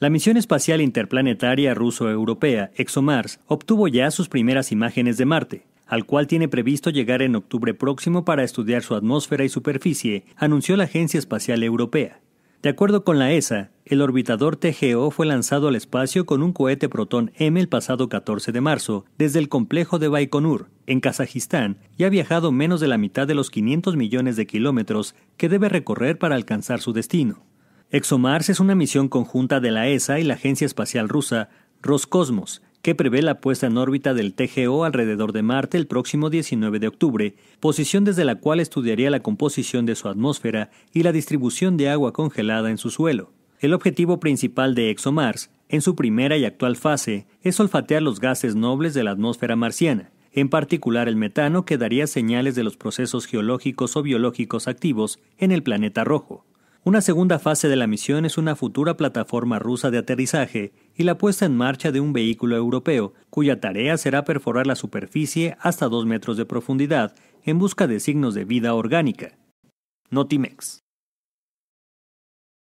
La misión espacial interplanetaria ruso-europea, ExoMars, obtuvo ya sus primeras imágenes de Marte, al cual tiene previsto llegar en octubre próximo para estudiar su atmósfera y superficie, anunció la Agencia Espacial Europea. De acuerdo con la ESA, el orbitador TGO fue lanzado al espacio con un cohete Proton M el pasado 14 de marzo, desde el complejo de Baikonur, en Kazajistán, y ha viajado menos de la mitad de los 500 millones de kilómetros que debe recorrer para alcanzar su destino. ExoMars es una misión conjunta de la ESA y la Agencia Espacial Rusa, Roscosmos, que prevé la puesta en órbita del TGO alrededor de Marte el próximo 19 de octubre, posición desde la cual estudiaría la composición de su atmósfera y la distribución de agua congelada en su suelo. El objetivo principal de ExoMars, en su primera y actual fase, es olfatear los gases nobles de la atmósfera marciana, en particular el metano que daría señales de los procesos geológicos o biológicos activos en el planeta rojo. Una segunda fase de la misión es una futura plataforma rusa de aterrizaje y la puesta en marcha de un vehículo europeo, cuya tarea será perforar la superficie hasta dos metros de profundidad en busca de signos de vida orgánica. Notimex.